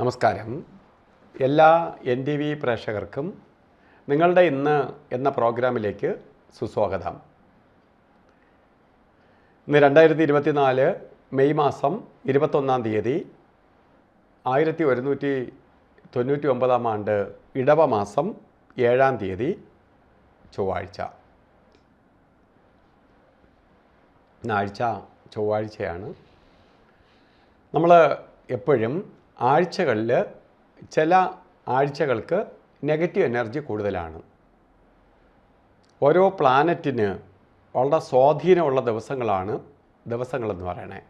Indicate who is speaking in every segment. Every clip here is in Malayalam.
Speaker 1: നമസ്കാരം എല്ലാ എൻ ടി വി പ്രേക്ഷകർക്കും നിങ്ങളുടെ ഇന്ന് എന്ന പ്രോഗ്രാമിലേക്ക് സുസ്വാഗതം ഇന്ന് രണ്ടായിരത്തി ഇരുപത്തിനാല് മെയ് മാസം ഇരുപത്തൊന്നാം തീയതി ആയിരത്തി ഒരുന്നൂറ്റി തൊണ്ണൂറ്റി ഒമ്പതാം ആണ്ട് ഇടവ മാസം ഏഴാം തീയതി ചൊവ്വാഴ്ച ആഴ്ച ചൊവ്വാഴ്ചയാണ് നമ്മൾ എപ്പോഴും ആഴ്ചകളിൽ ചില ആഴ്ചകൾക്ക് നെഗറ്റീവ് എനർജി കൂടുതലാണ് ഓരോ പ്ലാനറ്റിന് വളരെ സ്വാധീനമുള്ള ദിവസങ്ങളാണ് ദിവസങ്ങളെന്ന് പറയണേ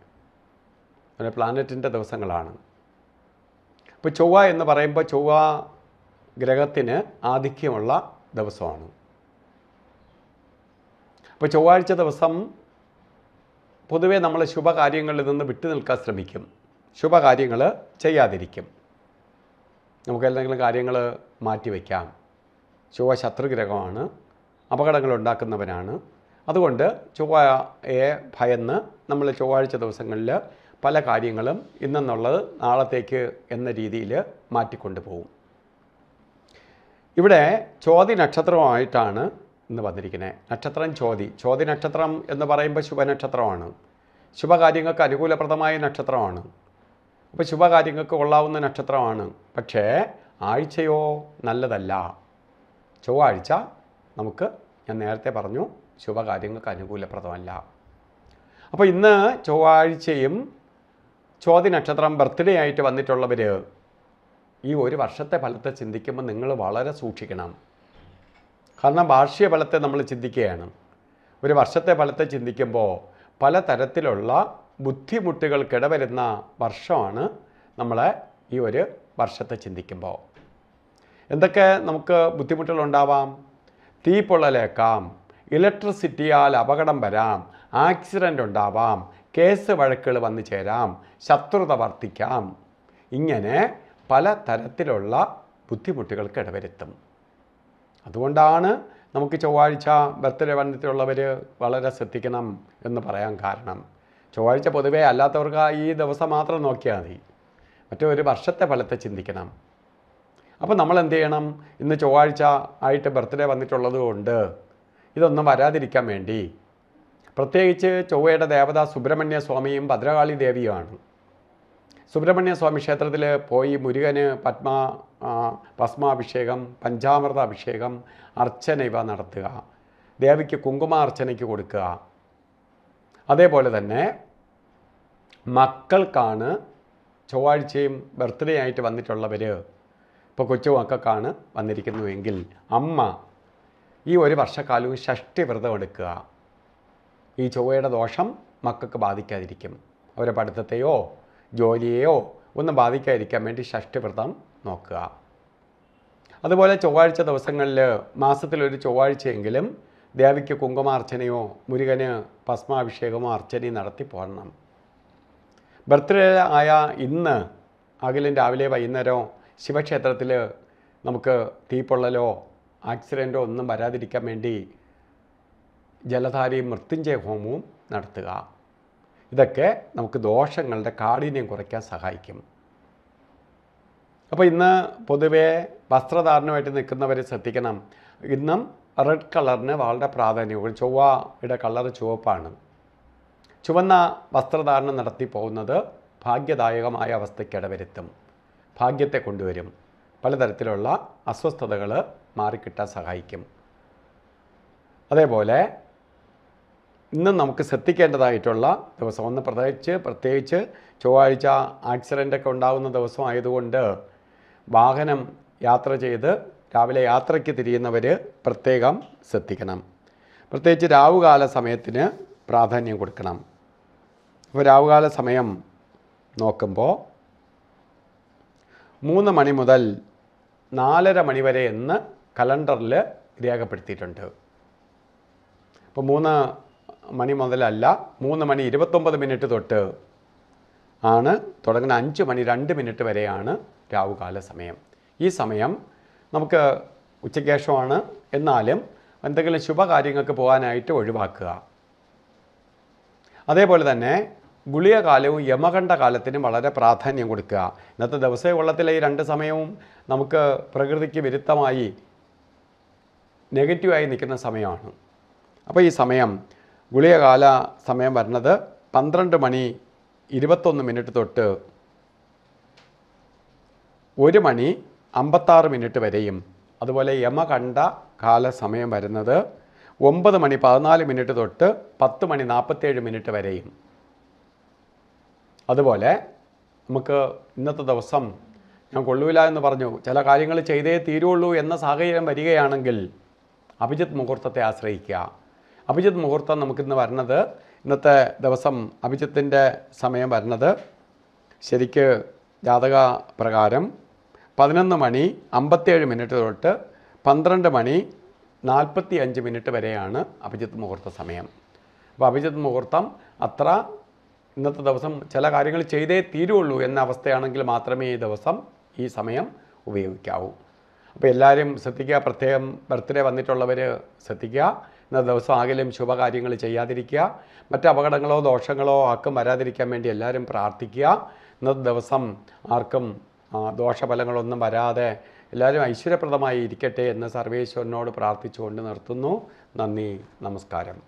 Speaker 1: ഒരു പ്ലാനറ്റിൻ്റെ ദിവസങ്ങളാണ് ഇപ്പോൾ ചൊവ്വ എന്ന് പറയുമ്പോൾ ചൊവ്വ ഗ്രഹത്തിന് ആധിക്യമുള്ള ദിവസമാണ് അപ്പോൾ ചൊവ്വാഴ്ച ദിവസം പൊതുവേ നമ്മൾ ശുഭകാര്യങ്ങളിൽ നിന്ന് വിട്ടു നിൽക്കാൻ ശ്രമിക്കും ശുഭകാര്യങ്ങൾ ചെയ്യാതിരിക്കും നമുക്ക് എന്തെങ്കിലും കാര്യങ്ങൾ മാറ്റിവെക്കാം ചൊവ്വ ശത്രുഗ്രഹമാണ് അപകടങ്ങൾ ഉണ്ടാക്കുന്നവനാണ് അതുകൊണ്ട് ചൊവ്വയെ ഭയന്ന് നമ്മൾ ചൊവ്വാഴ്ച ദിവസങ്ങളിൽ പല കാര്യങ്ങളും ഇന്നെന്നുള്ളത് നാളത്തേക്ക് എന്ന രീതിയിൽ മാറ്റിക്കൊണ്ടു പോകും ഇവിടെ ചോതി നക്ഷത്രമായിട്ടാണ് ഇന്ന് വന്നിരിക്കുന്നത് നക്ഷത്രം ചോതി ചോതി നക്ഷത്രം എന്ന് പറയുമ്പോൾ ശുഭനക്ഷത്രമാണ് ശുഭകാര്യങ്ങൾക്ക് അനുകൂലപ്രദമായ നക്ഷത്രമാണ് അപ്പോൾ ശുഭകാര്യങ്ങൾക്ക് കൊള്ളാവുന്ന നക്ഷത്രമാണ് പക്ഷേ ആഴ്ചയോ നല്ലതല്ല ചൊവ്വാഴ്ച നമുക്ക് ഞാൻ നേരത്തെ പറഞ്ഞു ശുഭകാര്യങ്ങൾക്ക് അനുകൂലപ്രദമല്ല അപ്പോൾ ഇന്ന് ചൊവ്വാഴ്ചയും ചോതി നക്ഷത്രം ബർത്ത്ഡേ ആയിട്ട് വന്നിട്ടുള്ളവർ ഈ ഒരു വർഷത്തെ ഫലത്തെ ചിന്തിക്കുമ്പോൾ നിങ്ങൾ വളരെ സൂക്ഷിക്കണം കാരണം വാർഷിക ഫലത്തെ നമ്മൾ ചിന്തിക്കുകയാണ് ഒരു വർഷത്തെ ഫലത്തെ ചിന്തിക്കുമ്പോൾ പല തരത്തിലുള്ള ബുദ്ധിമുട്ടുകൾക്കിടവരുന്ന വർഷമാണ് നമ്മളെ ഈ ഒരു വർഷത്തെ ചിന്തിക്കുമ്പോൾ എന്തൊക്കെ നമുക്ക് ബുദ്ധിമുട്ടുകളുണ്ടാവാം പൊള്ളലേക്കാം ഇലക്ട്രിസിറ്റിയാൽ അപകടം വരാം ആക്സിഡൻ്റ് ഉണ്ടാവാം കേസ് വഴക്കുകൾ വന്നു ചേരാം ശത്രുത വർദ്ധിക്കാം ഇങ്ങനെ പല തരത്തിലുള്ള ബുദ്ധിമുട്ടുകൾക്ക് ഇടവരുത്തും അതുകൊണ്ടാണ് നമുക്ക് ചൊവ്വാഴ്ച ബർത്ത്ഡേ വന്നിട്ടുള്ളവർ വളരെ ശ്രദ്ധിക്കണം എന്ന് പറയാൻ കാരണം ചൊവ്വാഴ്ച പൊതുവേ അല്ലാത്തവർക്ക് ഈ ദിവസം മാത്രം നോക്കിയാൽ മതി മറ്റേ ഒരു വർഷത്തെ ഫലത്തെ ചിന്തിക്കണം അപ്പോൾ നമ്മൾ എന്ത് ചെയ്യണം ഇന്ന് ചൊവ്വാഴ്ച ആയിട്ട് ബർത്ത്ഡേ വന്നിട്ടുള്ളത് കൊണ്ട് ഇതൊന്നും വരാതിരിക്കാൻ വേണ്ടി പ്രത്യേകിച്ച് ചൊവ്വയുടെ ദേവത സുബ്രഹ്മണ്യ സ്വാമിയും ഭദ്രകാളി ദേവിയുമാണ് സുബ്രഹ്മണ്യ സ്വാമി ക്ഷേത്രത്തിൽ പോയി മുരുകന് പത്മ ഭസ്മാഭിഷേകം പഞ്ചാമൃത അഭിഷേകം അർച്ചന ഇവ നടത്തുക ദേവിക്ക് കുങ്കുമാർച്ചനയ്ക്ക് കൊടുക്കുക അതേപോലെ തന്നെ മക്കൾക്കാണ് ചൊവ്വാഴ്ചയും ബർത്ത്ഡേ ആയിട്ട് വന്നിട്ടുള്ളവർ ഇപ്പോൾ കൊച്ചു മക്കൾക്കാണ് വന്നിരിക്കുന്നുവെങ്കിൽ അമ്മ ഈ ഒരു വർഷക്കാലവും ഷഷ്ടി വ്രതം എടുക്കുക ഈ ചൊവ്വയുടെ ദോഷം മക്കൾക്ക് ബാധിക്കാതിരിക്കും അവരെ പഠിത്തത്തെയോ ജോലിയെയോ ഒന്നും ബാധിക്കാതിരിക്കാൻ വേണ്ടി ഷഷ്ടി വ്രതം നോക്കുക അതുപോലെ ചൊവ്വാഴ്ച ദിവസങ്ങളിൽ മാസത്തിലൊരു ചൊവ്വാഴ്ചയെങ്കിലും ദേവിക്ക് കുങ്കുമാർച്ചനയോ മുരുകന് ഭസ്മാഭിഷേകമോ അർച്ചനയും നടത്തി പോകണം ബർത്ത്ഡേ ആയ ഇന്ന് അഖിലും രാവിലെ വൈകുന്നേരം ശിവക്ഷേത്രത്തിൽ നമുക്ക് തീപ്പൊള്ളലോ ആക്സിഡൻറ്റോ ഒന്നും വരാതിരിക്കാൻ വേണ്ടി ജലധാരി മൃത്യുഞ്ജയ ഹോമവും നടത്തുക ഇതൊക്കെ നമുക്ക് ദോഷങ്ങളുടെ കാഠിന്യം കുറയ്ക്കാൻ സഹായിക്കും അപ്പോൾ ഇന്ന് പൊതുവേ വസ്ത്രധാരണമായിട്ട് നിൽക്കുന്നവർ ശ്രദ്ധിക്കണം ഇന്നും റെഡ് കളറിന് വളരെ പ്രാധാന്യവും ചൊവ്വയുടെ കളർ ചുവപ്പാണ് ചുവന്ന വസ്ത്രധാരണം നടത്തി പോകുന്നത് ഭാഗ്യദായകമായ ഇടവരുത്തും ഭാഗ്യത്തെ കൊണ്ടുവരും പലതരത്തിലുള്ള അസ്വസ്ഥതകൾ മാറിക്കിട്ടാൻ സഹായിക്കും അതേപോലെ ഇന്നും നമുക്ക് ശ്രദ്ധിക്കേണ്ടതായിട്ടുള്ള ദിവസം ഒന്ന് പ്രത്യേകിച്ച് പ്രത്യേകിച്ച് ചൊവ്വാഴ്ച ആക്സിഡൻ്റൊക്കെ ഉണ്ടാകുന്ന ദിവസം ആയതുകൊണ്ട് വാഹനം യാത്ര ചെയ്ത് രാവിലെ യാത്രയ്ക്ക് തിരിയുന്നവർ പ്രത്യേകം ശ്രദ്ധിക്കണം പ്രത്യേകിച്ച് രാവുകാല സമയത്തിന് പ്രാധാന്യം കൊടുക്കണം അപ്പോൾ രാവുകാല സമയം നോക്കുമ്പോൾ മൂന്ന് മണി മുതൽ നാലര മണി വരെ എന്ന് കലണ്ടറിൽ രേഖപ്പെടുത്തിയിട്ടുണ്ട് അപ്പോൾ മൂന്ന് മണി മുതലല്ല മൂന്ന് മണി ഇരുപത്തൊമ്പത് മിനിറ്റ് തൊട്ട് ആണ് തുടങ്ങുന്ന അഞ്ച് മണി രണ്ട് മിനിറ്റ് വരെയാണ് രാവുകാല സമയം ഈ സമയം നമുക്ക് ഉച്ചക്കേഷമാണ് എന്നാലും എന്തെങ്കിലും ശുഭകാര്യങ്ങൾക്ക് പോകാനായിട്ട് ഒഴിവാക്കുക അതേപോലെ തന്നെ ഗുളിക കാലവും യമകണ്ഠ കാലത്തിനും വളരെ പ്രാധാന്യം കൊടുക്കുക ഇന്നത്തെ ദിവസവെള്ളത്തിലെ ഈ രണ്ട് സമയവും നമുക്ക് പ്രകൃതിക്ക് വിരുദ്ധമായി നെഗറ്റീവായി നിൽക്കുന്ന സമയമാണ് അപ്പോൾ ഈ സമയം ഗുളികകാല സമയം വരുന്നത് പന്ത്രണ്ട് മണി ഇരുപത്തൊന്ന് മിനിറ്റ് തൊട്ട് ഒരു മണി അമ്പത്താറ് മിനിറ്റ് വരെയും അതുപോലെ യമകണ്ഠ കാല സമയം വരുന്നത് ഒമ്പത് മണി പതിനാല് മിനിറ്റ് തൊട്ട് പത്ത് മണി നാൽപ്പത്തേഴ് മിനിറ്റ് വരെയും അതുപോലെ നമുക്ക് ഇന്നത്തെ ദിവസം ഞാൻ കൊള്ളൂല എന്ന് പറഞ്ഞു ചില കാര്യങ്ങൾ ചെയ്തേ തീരുള്ളൂ എന്ന സാഹചര്യം വരികയാണെങ്കിൽ അഭിജിത് മുഹൂർത്തത്തെ ആശ്രയിക്കുക അഭിജിത് മുഹൂർത്തം നമുക്കിന്ന് വരണത് ഇന്നത്തെ ദിവസം അഭിജിത്തിൻ്റെ സമയം വരണത് ശരിക്ക് ജാതക പ്രകാരം പതിനൊന്ന് മണി അമ്പത്തിയേഴ് മിനിറ്റ് തൊട്ട് പന്ത്രണ്ട് മണി നാൽപ്പത്തി അഞ്ച് മിനിറ്റ് വരെയാണ് അഭിജിത്ത് മുഹൂർത്ത സമയം അപ്പോൾ അഭിജിത്ത് മുഹൂർത്തം അത്ര ഇന്നത്തെ ദിവസം ചില കാര്യങ്ങൾ ചെയ്തേ തീരുള്ളൂ എന്ന അവസ്ഥയാണെങ്കിൽ മാത്രമേ ഈ ദിവസം ഈ സമയം ഉപയോഗിക്കാവൂ അപ്പോൾ എല്ലാവരും ശ്രദ്ധിക്കുക പ്രത്യേകം ബർത്ത്ഡേ വന്നിട്ടുള്ളവർ ശ്രദ്ധിക്കുക ഇന്ന ദിവസം ആകിലും ശുഭകാര്യങ്ങൾ ചെയ്യാതിരിക്കുക മറ്റ് അപകടങ്ങളോ ദോഷങ്ങളോ ആർക്കും വരാതിരിക്കാൻ വേണ്ടി എല്ലാവരും പ്രാർത്ഥിക്കുക ഇന്നത്തെ ദിവസം ആർക്കും ദോഷഫലങ്ങളൊന്നും വരാതെ എല്ലാവരും ഐശ്വര്യപ്രദമായി ഇരിക്കട്ടെ എന്ന് സർവേശ്വരനോട് പ്രാർത്ഥിച്ചുകൊണ്ട് നിർത്തുന്നു നന്ദി നമസ്കാരം